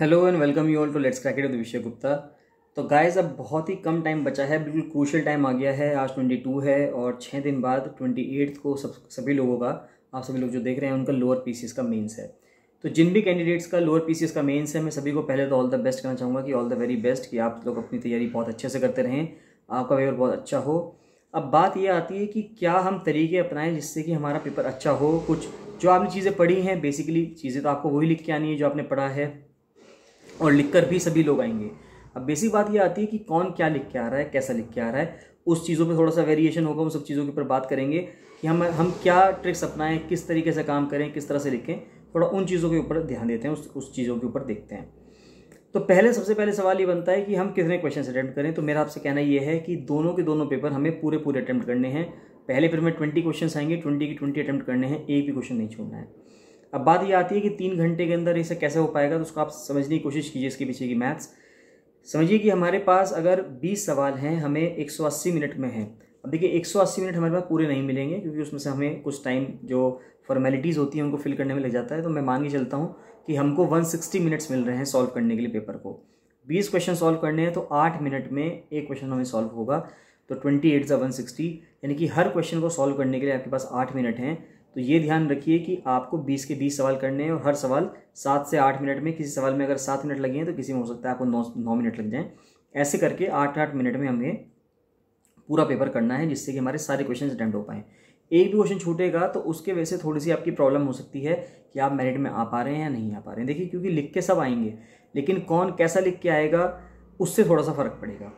hello and welcome you all to let's crack it with Vishay Gupta तो guys अब बहुत ही कम time बचा है बिल्कुल क्रूशल टाइम आ गया है आज 22 है और छः दिन बाद 28 को सब सभी लोगों का आप सभी लोग जो देख रहे हैं उनका लोअर पीसीस का मेंस है तो जिन भी कैंडिडेट्स का लोअर पीसीस का मेंस है मैं सभी को पहले तो ऑल द बेस्ट कहना चाहूँगा कि ऑल द वेरी बेस्ट कि आप लोग अपनी तैयारी बहुत अच्छे से करते रहें आपका पेपर बहुत अच्छा हो अब बात ये आती है कि क्या हम तरीके अपनाएं जिससे कि हमारा पेपर अच्छा हो कुछ जो आपने चीज़ें पढ़ी हैं बेसिकली चीज़ें तो आपको वही लिख के आनी है जो आपने पढ़ा है और लिख कर भी सभी लोग आएंगे अब बेसिक बात ये आती है कि कौन क्या लिख के आ रहा है कैसा लिख के आ रहा है उस चीज़ों पे थोड़ा सा वेरिएशन होगा उन सब चीज़ों के ऊपर बात करेंगे कि हम हम क्या ट्रिक्स अपनाएं किस तरीके से काम करें किस तरह से लिखें थोड़ा उन चीज़ों के ऊपर ध्यान देते हैं उस उस चीज़ों के ऊपर देखते हैं तो पहले सबसे पहले सवाल ये बनता है कि हम कितने क्वेश्चन अटैम्प्ट करें तो मेरा आपसे कहना ये है कि दोनों के दोनों पेपर हमें पूरे पूरे अटैम्प्ट करने हैं पहले फिर में ट्वेंटी क्वेश्चन आएंगे ट्वेंटी के ट्वेंटी अटैम्प्ट करने हैं एक भी क्वेश्चन नहीं छोड़ना है अब बात ये आती है कि तीन घंटे के अंदर इसे कैसे हो पाएगा तो उसको आप समझने की कोशिश कीजिए इसके पीछे की मैथ्स समझिए कि हमारे पास अगर 20 सवाल हैं हमें 180 मिनट में हैं अब देखिए 180 मिनट हमारे पास पूरे नहीं मिलेंगे क्योंकि उसमें से हमें कुछ टाइम जो फॉर्मेलिटीज़ होती हैं उनको फिल करने में लग जाता है तो मैं मान के चलता हूँ कि हमको सिक्सटी मिनट्स मिल रहे हैं सॉल्व करने के लिए पेपर को बीस क्वेश्चन सॉल्व करने हैं तो आठ मिनट में एक क्वेश्चन हमें सॉल्व होगा तो ट्वेंटी एट ज़ा वन यानी कि हर क्वेश्चन को सॉल्व करने के लिए आपके पास आठ मिनट हैं तो ये ध्यान रखिए कि आपको बीस के बीस सवाल करने हैं और हर सवाल सात से आठ मिनट में किसी सवाल में अगर सात मिनट लगे हैं तो किसी में हो सकता है आपको नौ नौ मिनट लग जाएँ ऐसे करके आठ आठ मिनट में हमें पूरा पेपर करना है जिससे कि हमारे सारे क्वेश्चन अटेंड हो पाएँ एक भी क्वेश्चन छूटेगा तो उसके वजह से थोड़ी सी आपकी प्रॉब्लम हो सकती है कि आप मेरिट में आ पा रहे हैं या नहीं आ पा रहे हैं देखिए क्योंकि लिख के सब आएंगे लेकिन कौन कैसा लिख के आएगा उससे थोड़ा सा फ़र्क पड़ेगा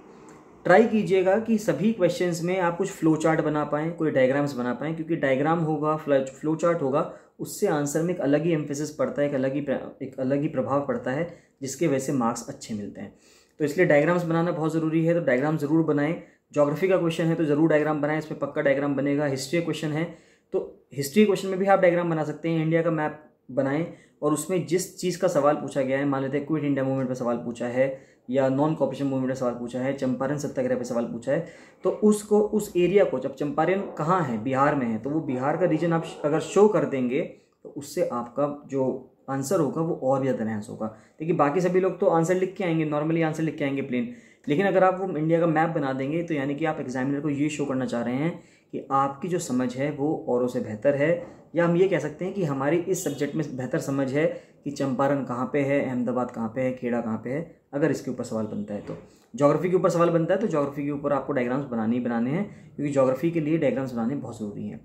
ट्राई कीजिएगा कि सभी क्वेश्चंस में आप कुछ फ्लो चार्ट बना पाएँ कोई डायग्राम्स बना पाएँ क्योंकि डायग्राम होगा फ्लो चार्ट होगा उससे आंसर में एक अलग ही एम्फेसिस पड़ता है एक अलग ही एक अलग ही प्रभाव पड़ता है जिसके वजह से मार्क्स अच्छे मिलते हैं तो इसलिए डायग्राम्स बनाना बहुत ज़रूरी है तो डायग्राम ज़रूर बनाएँ जोग्राफी का क्वेश्चन है तो ज़रूर डायग्राम बनाएं इसमें पक्का डायग्राम बनेगा हिस्ट्री क्वेश्चन है तो हिस्ट्री क्वेश्चन में भी आप डायग्राम बना सकते हैं इंडिया का मैप बनाएं और उसमें जिस चीज़ का सवाल पूछा गया है मान लेते हैं क्विट इंडिया मूवमेंट पर सवाल पूछा है या नॉन कॉपरेशन मूवमेंट सवाल पूछा है चंपारण सत्याग्रह पे सवाल पूछा है तो उसको उस एरिया को जब चंपारण कहाँ है बिहार में है तो वो बिहार का रीजन आप अगर शो कर देंगे तो उससे आपका जो आंसर होगा वो और भी ज़्यादा होगा देखिए बाकी सभी लोग तो आंसर लिख के आएंगे नॉर्मली आंसर लिख के आएंगे प्लेन लेकिन अगर आप वो इंडिया का मैप बना देंगे तो यानी कि आप एग्जामिनर को ये शो करना चाह रहे हैं कि आपकी जो समझ है वो औरों से बेहतर है या हम ये कह सकते हैं कि हमारी इस सब्जेक्ट में बेहतर समझ है कि चंपारण कहाँ पे है अहमदाबाद कहाँ पे है खेड़ा कहाँ पे है अगर इसके ऊपर सवाल बनता है तो जोग्राफी के ऊपर सवाल बनता है तो जोग्राफी के ऊपर आपको डायग्राम्स बनाने ही बनाने हैं क्योंकि जोग्राफी के लिए डायग्राम्स बनाने बहुत ज़रूरी हैं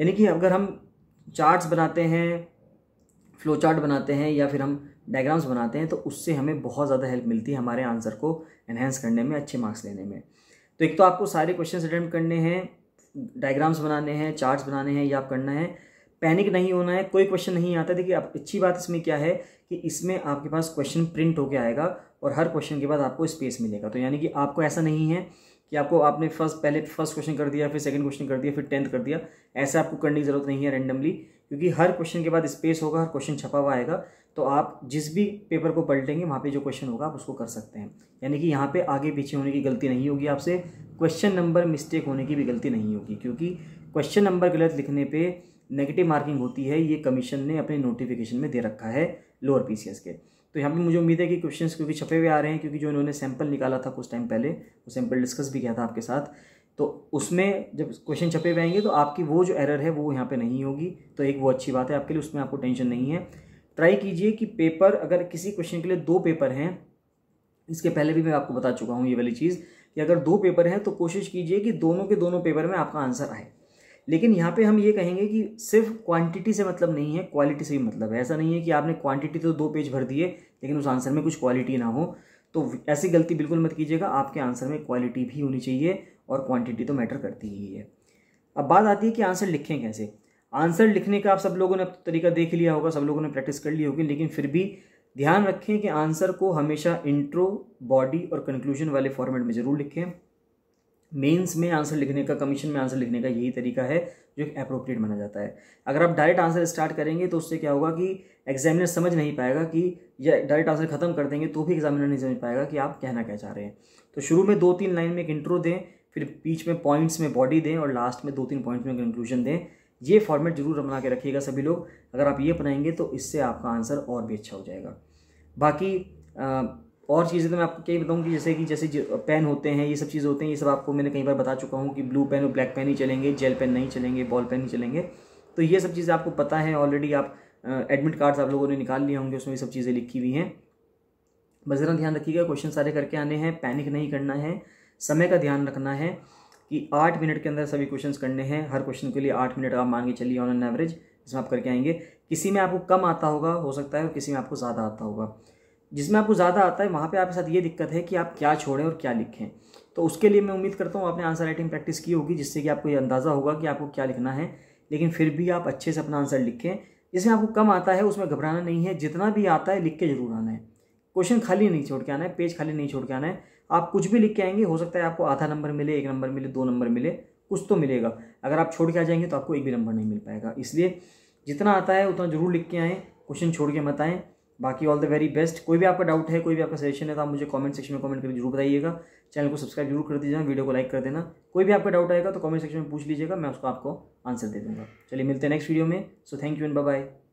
यानी कि अगर हम चार्ट्स बनाते हैं फ्लो चार्ट बनाते हैं या फिर हम डायग्राम्स बनाते हैं तो उससे हमें बहुत ज़्यादा हेल्प मिलती है हमारे आंसर को एनहेंस करने में अच्छे मार्क्स लेने में तो एक तो आपको सारे क्वेश्चन अटैम्प्ट करने हैं डायग्राम्स बनाने हैं चार्ट्स बनाने हैं ये आप करना है पैनिक नहीं होना है कोई क्वेश्चन नहीं आता देखिए आप अच्छी बात इसमें क्या है कि इसमें आपके पास क्वेश्चन प्रिंट होकर आएगा और हर क्वेश्चन के बाद आपको स्पेस मिलेगा तो यानी कि आपको ऐसा नहीं है कि आपको आपने फर्स्ट पहले फर्स्ट क्वेश्चन कर दिया फिर सेकंड क्वेश्चन कर दिया फिर टेंथ कर दिया ऐसा आपको करने की ज़रूरत नहीं है रेंडमली क्योंकि हर क्वेश्चन के बाद स्पेस होगा हर क्वेश्चन छपा हुआ आएगा तो आप जिस भी पेपर को पलटेंगे वहाँ पे जो क्वेश्चन होगा आप उसको कर सकते हैं यानी कि यहाँ पे आगे पीछे होने की गलती नहीं होगी आपसे क्वेश्चन नंबर मिस्टेक होने की भी गलती नहीं होगी क्योंकि क्वेश्चन नंबर गलत लिखने पे नेगेटिव मार्किंग होती है ये कमीशन ने अपने नोटिफिकेशन में दे रखा है लोअर पी के तो यहाँ पर मुझे उम्मीद है कि क्वेश्चन क्योंकि छपे हुए आ रहे हैं क्योंकि जो इन्होंने सैंपल निकाला था कुछ टाइम पहले वो सैंपल डिस्कस भी किया था आपके साथ तो उसमें जब क्वेश्चन छपे हुए आएंगे तो आपकी वो जो एरर है वो यहाँ पर नहीं होगी तो एक वो अच्छी बात है आपके लिए उसमें आपको टेंशन नहीं है ट्राई कीजिए कि पेपर अगर किसी क्वेश्चन के लिए दो पेपर हैं इसके पहले भी मैं आपको बता चुका हूँ ये वाली चीज़ कि अगर दो पेपर हैं तो कोशिश कीजिए कि दोनों के दोनों पेपर में आपका आंसर आए लेकिन यहाँ पे हम ये कहेंगे कि सिर्फ क्वांटिटी से मतलब नहीं है क्वालिटी से भी मतलब है ऐसा नहीं है कि आपने क्वांटिटी तो दो पेज भर दिए लेकिन उस आंसर में कुछ क्वालिटी ना हो तो ऐसी गलती बिल्कुल मत कीजिएगा आपके आंसर में क्वालिटी भी होनी चाहिए और क्वांटिटी तो मैटर करती ही है अब बात आती है कि आंसर लिखें कैसे आंसर लिखने का आप सब लोगों ने तरीका देख लिया होगा सब लोगों ने प्रैक्टिस कर ली होगी लेकिन फिर भी ध्यान रखें कि आंसर को हमेशा इंट्रो बॉडी और कंक्लूजन वाले फॉर्मेट में ज़रूर लिखें मेंस में आंसर लिखने का कमीशन में आंसर लिखने का यही तरीका है जो एक अप्रोप्रिएट माना जाता है अगर आप डायरेक्ट आंसर स्टार्ट करेंगे तो उससे क्या होगा कि एग्जामिनर समझ नहीं पाएगा कि या डायरेक्ट आंसर ख़त्म कर देंगे तो भी एग्जामिनर नहीं समझ पाएगा कि आप कहना क्या चाह रहे हैं तो शुरू में दो तीन लाइन में एक इंट्रो दें फिर बीच में पॉइंट्स में बॉडी दें और लास्ट में दो तीन पॉइंट्स में कंक्लूजन दें ये फॉर्मेट जरूर बना के रखिएगा सभी लोग अगर आप ये बनाएंगे तो इससे आपका आंसर और भी अच्छा हो जाएगा बाकी आ, और चीज़ें तो मैं आपको कई बताऊँगी जैसे कि जैसे पेन होते हैं ये सब चीज़ें होते हैं ये सब आपको मैंने कई बार बता चुका हूँ कि ब्लू पेन और ब्लैक पेन ही चलेंगे जेल पेन नहीं चलेंगे बॉल पेन ही चलेंगे तो ये सब चीज़ें आपको पता है ऑलरेडी आप एडमिट कार्ड्स आप लोगों ने निकाल लिए होंगे उसमें ये सब चीज़ें लिखी हुई हैं बस ज़रा ध्यान रखिएगा क्वेश्चन सारे करके आने हैं पैनिक नहीं करना है समय का ध्यान रखना है कि आठ मिनट के अंदर सभी क्वेश्चंस करने हैं हर क्वेश्चन के लिए आठ मिनट आप मांगे के चलिए ऑन एन एवरेज इसमें आप करके आएंगे किसी में आपको कम आता होगा हो सकता है और किसी में आपको ज़्यादा आता होगा जिसमें आपको ज़्यादा आता है वहाँ पर आपके साथ ये दिक्कत है कि आप क्या छोड़ें और क्या लिखें तो उसके लिए मैं उम्मीद करता हूँ आपने आंसर राइटिंग प्रैक्टिस की होगी जिससे कि आपको ये अंदाज़ा होगा कि आपको क्या लिखना है लेकिन फिर भी आप अच्छे से अपना आंसर लिखें जिसमें आपको कम आता है उसमें घबराना नहीं है जितना भी आता है लिख के जरूर आना है क्वेश्चन खाली नहीं छोड़ के आना है पेज खाली नहीं छोड़ के आना है आप कुछ भी लिख के आएंगे हो सकता है आपको आधा नंबर मिले एक नंबर मिले दो नंबर मिले कुछ तो मिलेगा अगर आप छोड़ के आ जाएंगे तो आपको एक भी नंबर नहीं मिल पाएगा इसलिए जितना आता है उतना जरूर लिख के आएँ क्वेश्चन छोड़ के बताएँ बाकी ऑल द वेरी बेस्ट कोई भी आपका डाउट है कोई भी आपका सजेशन है तो आप मुझे कमेंट सेक्शन में कमेंट करके जरूर बताइएगा चैनल को सब्सक्राइब जरूर कर दीजिएगा वीडियो को लाइक कर देना कोई भी आपका डाउट आएगा तो कमेंट सेक्शन में पूछ लीजिएगा मैं उसको आपको आंसर दे दूंगा चलिए मिलते हैं नेक्स्ट वीडियो में so thank you and bye